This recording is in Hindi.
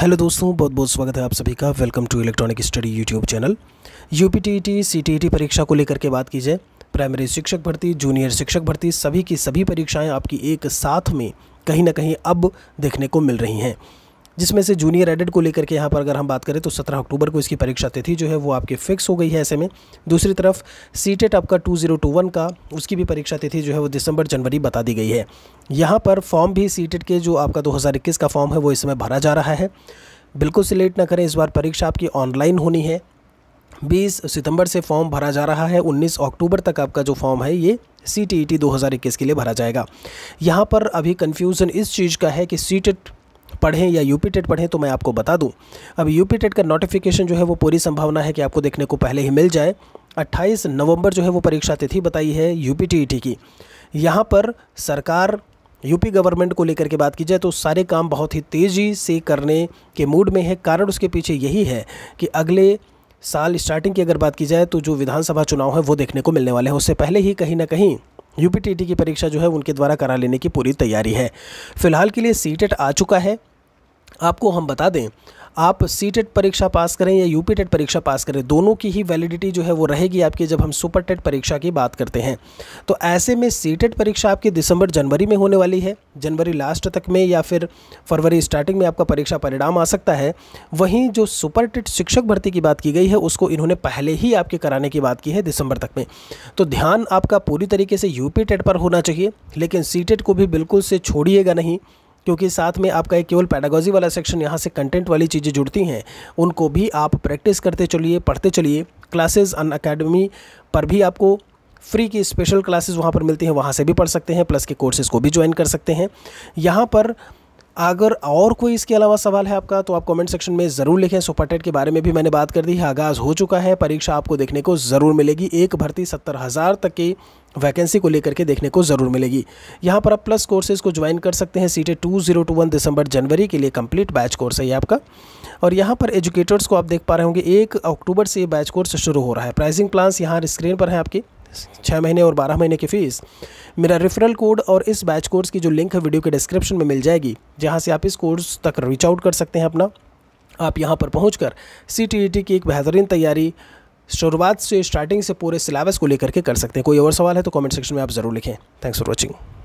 हेलो दोस्तों बहुत बहुत स्वागत है आप सभी का welcome to electronic study YouTube channel U P T T C T T परीक्षा को लेकर के बात की जाए प्राइमरी शिक्षक भर्ती जूनियर शिक्षक भर्ती सभी की सभी परीक्षाएं आपकी एक साथ में कहीं ना कहीं अब देखने को मिल रही हैं जिसमें से जूनियर एडेड को लेकर के यहाँ पर अगर हम बात करें तो सत्रह अक्टूबर को इसकी परीक्षा तिथि जो है वो आपकी फ़िक्स हो गई है ऐसे में दूसरी तरफ सीटेट आपका टू जीरो टू वन का उसकी भी परीक्षा तिथि जो है वो दिसंबर जनवरी बता दी गई है यहाँ पर फॉर्म भी सी के जो आपका दो का फॉर्म है वो इस समय भरा जा रहा है बिल्कुल से लेट ना करें इस बार परीक्षा आपकी ऑनलाइन होनी है 20 सितंबर से फॉर्म भरा जा रहा है 19 अक्टूबर तक आपका जो फॉर्म है ये सी टी ई टी के लिए भरा जाएगा यहाँ पर अभी कन्फ्यूज़न इस चीज़ का है कि सी टेट पढ़ें या यू टेट पढ़ें तो मैं आपको बता दूँ अब यू टेट का नोटिफिकेशन जो है वो पूरी संभावना है कि आपको देखने को पहले ही मिल जाए 28 नवंबर जो है वो परीक्षा तिथि बताई है यू e की यहाँ पर सरकार यूपी गवर्नमेंट को लेकर के बात की जाए तो सारे काम बहुत ही तेज़ी से करने के मूड में है कारण उसके पीछे यही है कि अगले साल स्टार्टिंग की अगर बात की जाए तो जो विधानसभा चुनाव है वो देखने को मिलने वाले हैं उससे पहले ही कहीं ना कहीं यूपीटीटी की परीक्षा जो है उनके द्वारा करा लेने की पूरी तैयारी है फिलहाल के लिए सीटेट e आ चुका है आपको हम बता दें आप सी टेट e परीक्षा पास करें या यूपी टेट e परीक्षा पास करें दोनों की ही वैलिडिटी जो है वो रहेगी आपकी जब हम सुपर टेट e परीक्षा की बात करते हैं तो ऐसे में सी टेट परीक्षा आपकी दिसंबर जनवरी में होने वाली है जनवरी लास्ट तक में या फिर फरवरी स्टार्टिंग में आपका परीक्षा परिणाम आ सकता है वहीं जो सुपर टेट शिक्षक भर्ती की बात की गई है उसको इन्होंने पहले ही आपके कराने की बात की है दिसंबर तक में तो ध्यान आपका पूरी तरीके से यूपी टेट पर होना चाहिए लेकिन सी टेट को भी बिल्कुल से छोड़िएगा नहीं क्योंकि साथ में आपका एक केवल पैडागोजी वाला सेक्शन यहाँ से कंटेंट वाली चीज़ें जुड़ती हैं उनको भी आप प्रैक्टिस करते चलिए पढ़ते चलिए क्लासेज अन अकेडमी पर भी आपको फ्री की स्पेशल क्लासेज वहाँ पर मिलती हैं वहाँ से भी पढ़ सकते हैं प्लस के कोर्सेज़ को भी ज्वाइन कर सकते हैं यहाँ पर अगर और कोई इसके अलावा सवाल है आपका तो आप कमेंट सेक्शन में ज़रूर लिखें सुपरटेट के बारे में भी मैंने बात कर दी है आगाज़ हो चुका है परीक्षा आपको देखने को ज़रूर मिलेगी एक भर्ती सत्तर हज़ार तक की वैकेंसी को लेकर के देखने को ज़रूर मिलेगी यहाँ पर आप प्लस कोर्सेज़ को ज्वाइन कर सकते हैं सीटें टू जीरो टू वन दिसंबर जनवरी के लिए कंप्लीट बैच कोर्स है ये आपका और यहाँ पर एजुकेटर्स को आप देख पा रहे होंगे एक अक्टूबर से ये बैच कोर्स शुरू हो रहा है प्राइसिंग प्लान्स यहाँ स्क्रीन पर हैं आपकी छः महीने और बारह महीने की फ़ीस मेरा रेफरल कोड और इस बैच कोर्स की जो लिंक है वीडियो के डिस्क्रिप्शन में मिल जाएगी जहाँ से आप इस कोर्स तक रीच आउट कर सकते हैं अपना आप यहाँ पर पहुँच कर सी e की एक बेहतरीन तैयारी शुरुआत से स्टार्टिंग से पूरे सिलेबस को लेकर के कर सकते हैं कोई और सवाल है तो कमेंट सेक्शन में आप ज़रूर लिखें थैंक्स फॉर वॉचिंग